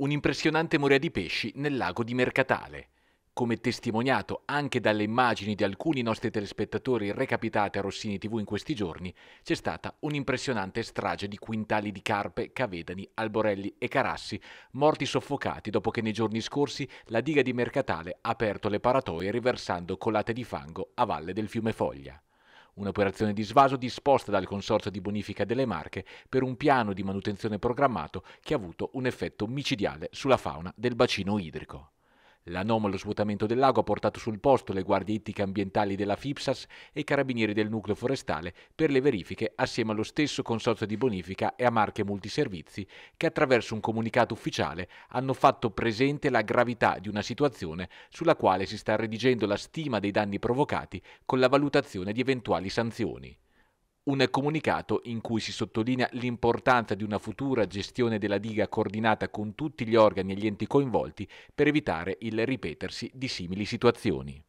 un'impressionante morea di pesci nel lago di Mercatale. Come testimoniato anche dalle immagini di alcuni nostri telespettatori recapitate a Rossini TV in questi giorni, c'è stata un'impressionante strage di quintali di carpe, cavedani, alborelli e carassi, morti soffocati dopo che nei giorni scorsi la diga di Mercatale ha aperto le paratoie riversando colate di fango a valle del fiume Foglia un'operazione di svaso disposta dal Consorzio di Bonifica delle Marche per un piano di manutenzione programmato che ha avuto un effetto micidiale sulla fauna del bacino idrico. L'anomalo svuotamento del lago ha portato sul posto le guardie ittiche ambientali della FIPSAS e i carabinieri del nucleo forestale per le verifiche assieme allo stesso consorzio di bonifica e a Marche Multiservizi che attraverso un comunicato ufficiale hanno fatto presente la gravità di una situazione sulla quale si sta redigendo la stima dei danni provocati con la valutazione di eventuali sanzioni. Un comunicato in cui si sottolinea l'importanza di una futura gestione della diga coordinata con tutti gli organi e gli enti coinvolti per evitare il ripetersi di simili situazioni.